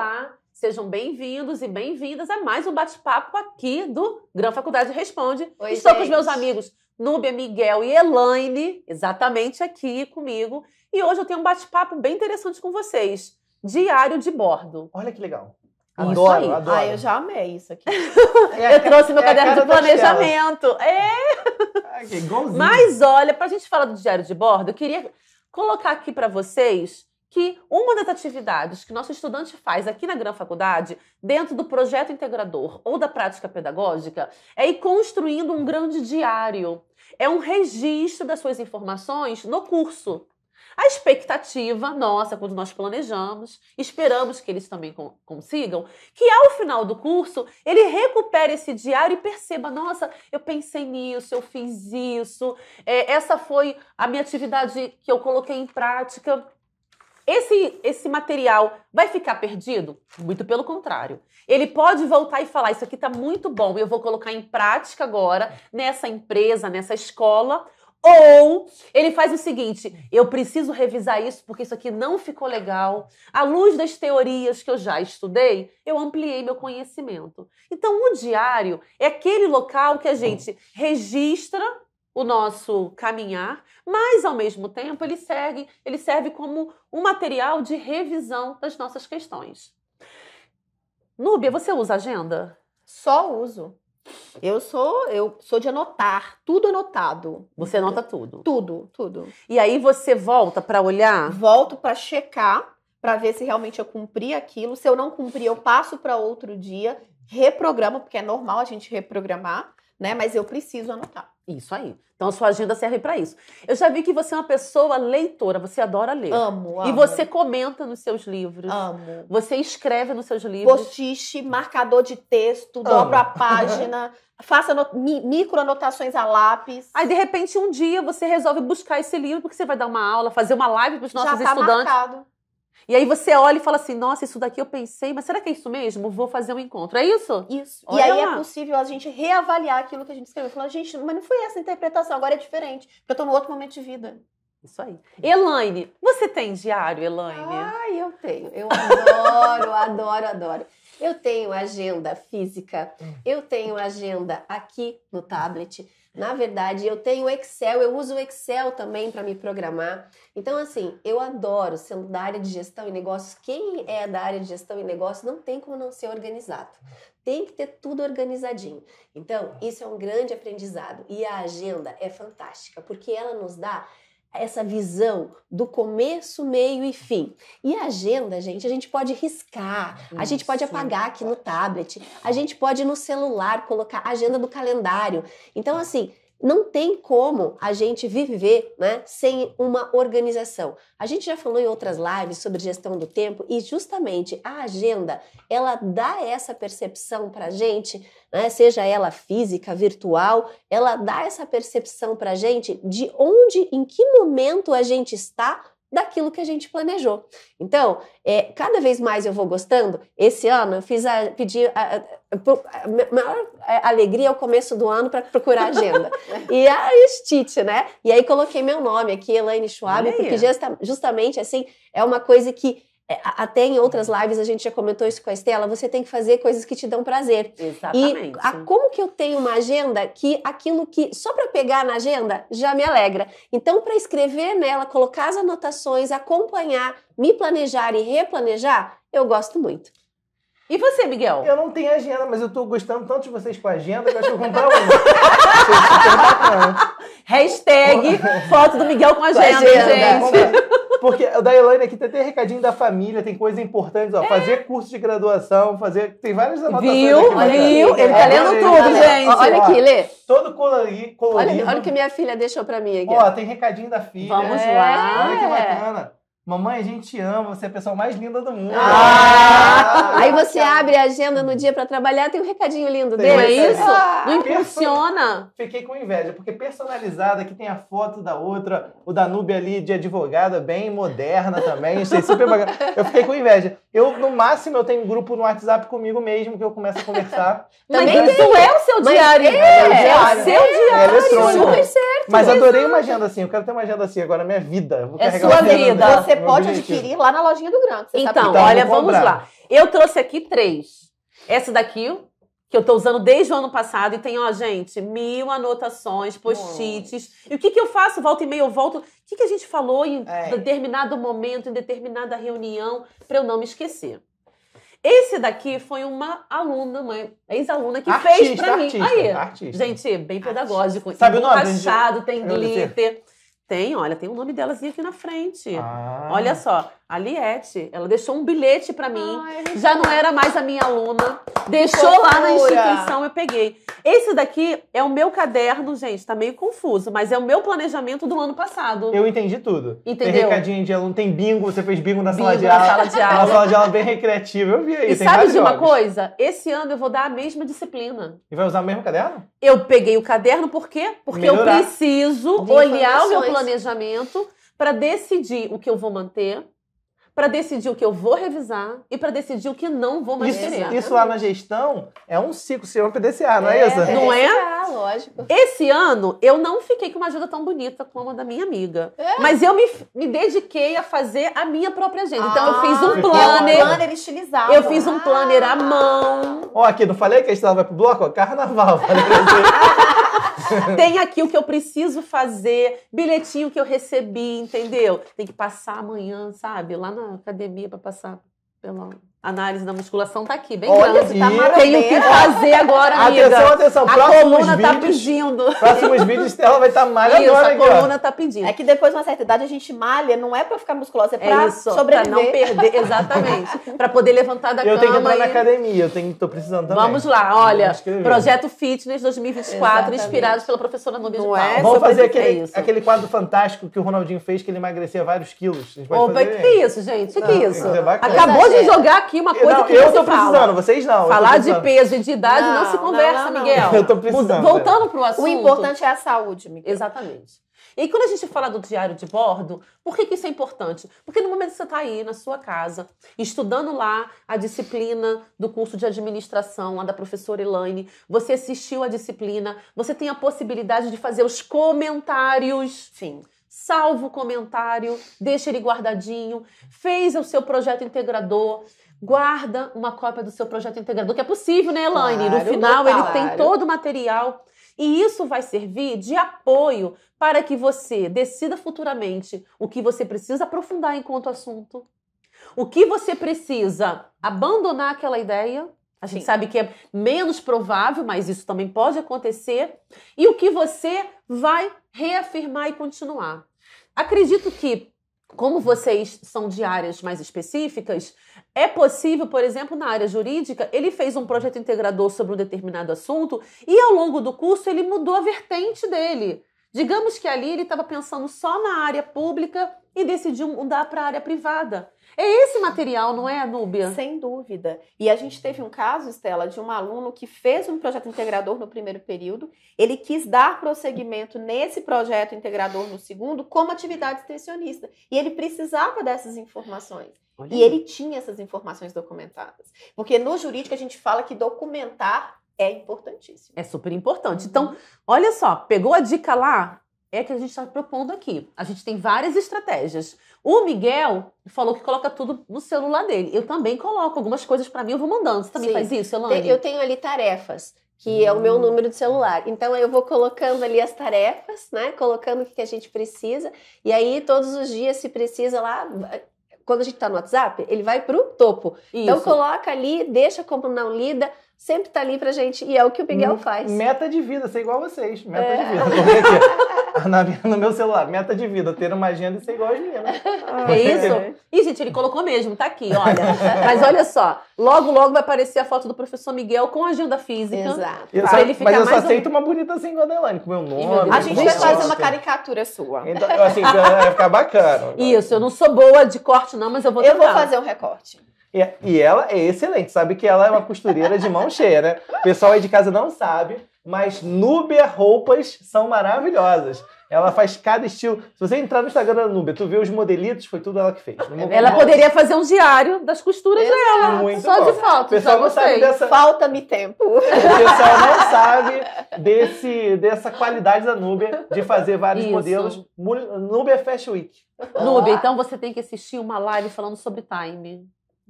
Olá, sejam bem-vindos e bem-vindas a mais um bate-papo aqui do Gran Faculdade Responde. Oi, Estou gente. com os meus amigos Núbia, Miguel e Elaine, exatamente aqui comigo. E hoje eu tenho um bate-papo bem interessante com vocês. Diário de bordo. Olha que legal. Adoro, isso aí. adoro. Ah, eu já amei isso aqui. É eu trouxe meu é caderno de planejamento. É! é Mas olha, para a gente falar do diário de bordo, eu queria colocar aqui para vocês que uma das atividades que nosso estudante faz aqui na Gran Faculdade, dentro do projeto integrador ou da prática pedagógica, é ir construindo um grande diário. É um registro das suas informações no curso. A expectativa nossa, quando nós planejamos, esperamos que eles também consigam, que ao final do curso ele recupere esse diário e perceba: nossa, eu pensei nisso, eu fiz isso, é, essa foi a minha atividade que eu coloquei em prática. Esse, esse material vai ficar perdido? Muito pelo contrário. Ele pode voltar e falar: Isso aqui está muito bom, eu vou colocar em prática agora, nessa empresa, nessa escola. Ou ele faz o seguinte: eu preciso revisar isso porque isso aqui não ficou legal. À luz das teorias que eu já estudei, eu ampliei meu conhecimento. Então, o diário é aquele local que a gente registra o nosso caminhar, mas ao mesmo tempo ele serve, ele serve como um material de revisão das nossas questões. Núbia, você usa agenda? Só uso. Eu sou, eu sou de anotar, tudo anotado. Você anota tudo. Tudo, tudo. E aí você volta para olhar? Volto para checar, para ver se realmente eu cumpri aquilo. Se eu não cumpri, eu passo para outro dia, reprogramo, porque é normal a gente reprogramar né? Mas eu preciso anotar. Isso aí. Então a sua agenda serve para isso. Eu já vi que você é uma pessoa leitora, você adora ler. Amo, amo. E você comenta nos seus livros. Amo. Você escreve nos seus livros. Postiche, marcador de texto, amo. dobro a página, faça mi micro anotações a lápis. Aí de repente um dia você resolve buscar esse livro porque você vai dar uma aula, fazer uma live para os nossos já tá estudantes. Marcado. E aí você olha e fala assim: nossa, isso daqui eu pensei, mas será que é isso mesmo? Vou fazer um encontro. É isso? Isso. Olha e aí é lá. é possível a gente reavaliar aquilo que a gente escreveu. Falando, gente, mas não foi essa a interpretação, agora é diferente. Porque eu tô num outro momento de vida. Isso aí. Elaine, você tem diário, Elaine? Ai, eu tenho. Eu adoro, adoro, adoro. Eu tenho agenda física, hum. eu tenho agenda aqui no tablet. Na verdade, eu tenho Excel, eu uso o Excel também para me programar. Então, assim, eu adoro sendo da área de gestão e negócios. Quem é da área de gestão e negócios não tem como não ser organizado. Tem que ter tudo organizadinho. Então, isso é um grande aprendizado. E a agenda é fantástica, porque ela nos dá essa visão do começo, meio e fim. E a agenda, gente, a gente pode riscar, Nossa. a gente pode apagar aqui no tablet, a gente pode no celular colocar a agenda do calendário. Então, assim, não tem como a gente viver né, sem uma organização. A gente já falou em outras lives sobre gestão do tempo e justamente a agenda ela dá essa percepção para a gente, né, seja ela física, virtual, ela dá essa percepção para a gente de onde, em que momento a gente está daquilo que a gente planejou. Então, é, cada vez mais eu vou gostando. Esse ano eu fiz a, pedir a, a, a maior é, alegria ao é começo do ano para procurar a agenda. e a estite, né? E aí coloquei meu nome aqui, Elaine Schwab, porque justa, justamente assim é uma coisa que é, até em outras uhum. lives a gente já comentou isso com a Estela, você tem que fazer coisas que te dão prazer. Exatamente. E a, como que eu tenho uma agenda que aquilo que só para pegar na agenda já me alegra. Então para escrever nela, colocar as anotações, acompanhar, me planejar e replanejar, eu gosto muito. E você, Miguel? Eu não tenho agenda, mas eu tô gostando tanto de vocês com a agenda que eu acho que vou comprar uma. Hashtag foto do Miguel com a agenda, gente. Porque o da Elaine aqui tem até recadinho da família, tem coisa importante, ó. É. Fazer curso de graduação, fazer. Tem várias anotações. Viu, aqui, viu? Ele é tá lendo ele, tudo, ele, gente. Olha aqui, Lê. Todo colorido. Olha, olha o que minha filha deixou pra mim aqui. Ó, tem recadinho da filha. Vamos é. lá. Olha que bacana. Mamãe, a gente ama, você é a pessoa mais linda do mundo. Ah! Aí você abre a agenda no dia para trabalhar, tem um recadinho lindo tem dele, é isso? Ah, Não Fiquei com inveja, porque personalizada, que tem a foto da outra, o Danube ali de advogada, bem moderna também, achei super bacana. Eu fiquei com inveja. Eu, no máximo, eu tenho um grupo no WhatsApp comigo mesmo, que eu começo a conversar. Também isso assim, é o seu diário. É, é, é o é seu é diário. É Super certo. Mas é adorei uma agenda assim, eu quero ter uma agenda assim agora, minha vida. é sua vida. Você pode adquirir lá na lojinha do Grampo. Então, então, olha, vamos lá. Eu trouxe aqui três. Essa daqui, que eu estou usando desde o ano passado e tem, ó, gente, mil anotações, post-its. E o que, que eu faço? Volta e meia eu volto. O que, que a gente falou em é. determinado momento, em determinada reunião, para eu não me esquecer. Esse daqui foi uma aluna, uma ex-aluna que artista, fez para mim. Artista, Aí, artista. gente, bem pedagógico. Sabe o nome? Rachado, tem glitter. Tem, olha, tem o nome delas aqui na frente. Ah. Olha só, a Liette, ela deixou um bilhete para mim, Ai, já não era mais a minha aluna, deixou lá na instituição, eu peguei. Esse daqui é o meu caderno, gente, tá meio confuso, mas é o meu planejamento do ano passado. Eu entendi tudo. Entendeu? Tem recadinho de aluno, tem bingo, você fez bingo na bingo sala de na aula. Sala de aula. na é sala de aula bem recreativa, eu vi aí. E sabe de uma jogos. coisa? Esse ano eu vou dar a mesma disciplina. E vai usar o mesmo caderno? Eu peguei o caderno, por quê? Porque Melhorar. eu preciso de olhar o meu planejamento para decidir o que eu vou manter para decidir o que eu vou revisar e para decidir o que não vou mais isso, querer. Isso lá na gestão é um ciclo, se eu PDCA, não é, é isso? não é? Ah, lógico. Esse ano eu não fiquei com uma ajuda tão bonita como a da minha amiga. É. Mas eu me, me dediquei a fazer a minha própria agenda. Ah, então eu fiz um ah, planner. um planner estilizado. Eu fiz um ah. planner à mão. Ó, aqui, não falei que a gente vai pro bloco? carnaval. Falei pra tem aqui o que eu preciso fazer, bilhetinho que eu recebi, entendeu? Tem que passar amanhã, sabe? Lá na academia para passar pela análise da musculação tá aqui, bem Olha grande. Tá que fazer agora, amiga. Atenção, atenção. A próximos coluna tá vídeos, tá pedindo. Próximos vídeos dela vai estar tá mais isso, agora. a coluna aqui, tá pedindo. É que depois de uma certa idade a gente malha, não é pra ficar musculosa, é pra é isso, sobreviver. Pra não perder, exatamente. pra poder levantar da eu cama. Eu tenho que entrar e... na academia, eu tenho, tô precisando também. Vamos lá, olha. Projeto Fitness 2024, exatamente. inspirado pela professora Nubia não de é? Paula. É? Vamos fazer aquele, é aquele quadro fantástico que o Ronaldinho fez, que ele emagrecia vários quilos. Opa, o que é isso, gente? O que, que é isso? Acabou de jogar aqui uma coisa não, que eu tô precisando, fala. vocês não. Falar de peso e de idade não, não se conversa, não, Miguel. Eu tô precisando. Voltando pro assunto. O importante é a saúde, Miguel. Exatamente. E quando a gente fala do diário de bordo, por que, que isso é importante? Porque no momento que você está aí na sua casa, estudando lá a disciplina do curso de administração, lá da professora Elaine, você assistiu a disciplina, você tem a possibilidade de fazer os comentários. Sim salva o comentário, deixa ele guardadinho, fez o seu projeto integrador, Guarda uma cópia do seu projeto integrador, que é possível, né, Elaine? Claro, no final, claro. ele tem todo o material. E isso vai servir de apoio para que você decida futuramente o que você precisa aprofundar enquanto assunto, o que você precisa abandonar aquela ideia. A gente Sim. sabe que é menos provável, mas isso também pode acontecer. E o que você vai reafirmar e continuar. Acredito que como vocês são de áreas mais específicas, é possível, por exemplo, na área jurídica, ele fez um projeto integrador sobre um determinado assunto e ao longo do curso ele mudou a vertente dele. Digamos que ali ele estava pensando só na área pública e decidiu mudar para a área privada. É esse material, não é, Núbia? Sem dúvida. E a gente teve um caso, Estela, de um aluno que fez um projeto integrador no primeiro período. Ele quis dar prosseguimento nesse projeto integrador no segundo como atividade extensionista. E ele precisava dessas informações. Olha. E ele tinha essas informações documentadas. Porque no jurídico a gente fala que documentar é importantíssimo. É super importante. Então, uhum. olha só, pegou a dica lá? é que a gente está propondo aqui. A gente tem várias estratégias. O Miguel falou que coloca tudo no celular dele. Eu também coloco algumas coisas para mim, eu vou mandando. Você também Sim. faz isso, Elane? Eu tenho ali tarefas, que hum. é o meu hum. número de celular. Então eu vou colocando ali as tarefas, né? Colocando o que a gente precisa. E aí todos os dias, se precisa lá, quando a gente está no WhatsApp, ele vai para o topo. Então, isso. Então coloca ali, deixa como não lida sempre tá ali pra gente. E é o que o Miguel faz. Meta de vida, ser igual a vocês. Meta é. de vida. Ah, na no meu celular, meta de vida, ter uma agenda e ser igual as meninas. é isso? Ih, gente, ele colocou mesmo, tá aqui, olha. Mas olha só, logo, logo vai aparecer a foto do professor Miguel com agenda física. Exato. só, ele ficar mas eu só aceito um... uma bonita assim igual a com meu nome. A gente vai fazer uma caricatura sua. Então, assim, então, é, vai ficar bacana. Isso, eu não sou boa de corte, não, mas eu vou tentar. Eu vou fazer um recorte. E, ela é excelente, sabe que ela é uma costureira de mão cheia, né? O pessoal aí de casa não sabe, mas Nubia roupas são maravilhosas. Ela faz cada estilo. Se você entrar no Instagram da Nubia, tu vê os modelitos, foi tudo ela que fez. Ela poderia fazer um diário das costuras Exato. É dela. Muito só bom. de foto. pessoal não sabe dessa... Falta-me tempo. O pessoal não sabe desse, dessa qualidade da Nubia de fazer vários Isso. modelos. Nubia Fashion Week. Nubia, então você tem que assistir uma live falando sobre time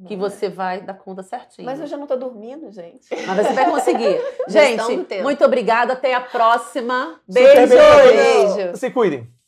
que você vai dar conta certinho. Mas eu já não tô dormindo, gente. Mas você vai conseguir. gente, muito obrigada. Até a próxima. Beijo. Beijo. Se cuidem.